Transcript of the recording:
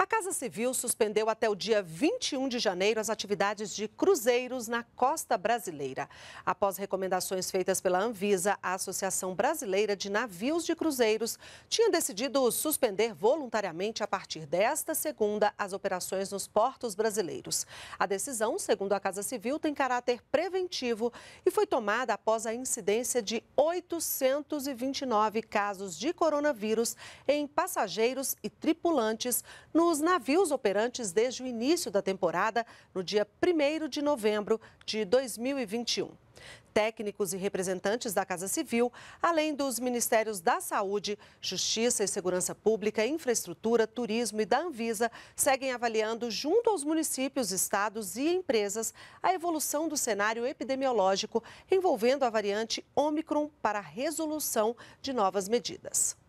A Casa Civil suspendeu até o dia 21 de janeiro as atividades de cruzeiros na costa brasileira. Após recomendações feitas pela Anvisa, a Associação Brasileira de Navios de Cruzeiros tinha decidido suspender voluntariamente a partir desta segunda as operações nos portos brasileiros. A decisão, segundo a Casa Civil, tem caráter preventivo e foi tomada após a incidência de 829 casos de coronavírus em passageiros e tripulantes no os navios operantes desde o início da temporada, no dia 1 de novembro de 2021. Técnicos e representantes da Casa Civil, além dos Ministérios da Saúde, Justiça e Segurança Pública, Infraestrutura, Turismo e da Anvisa, seguem avaliando, junto aos municípios, estados e empresas, a evolução do cenário epidemiológico envolvendo a variante Ômicron para a resolução de novas medidas.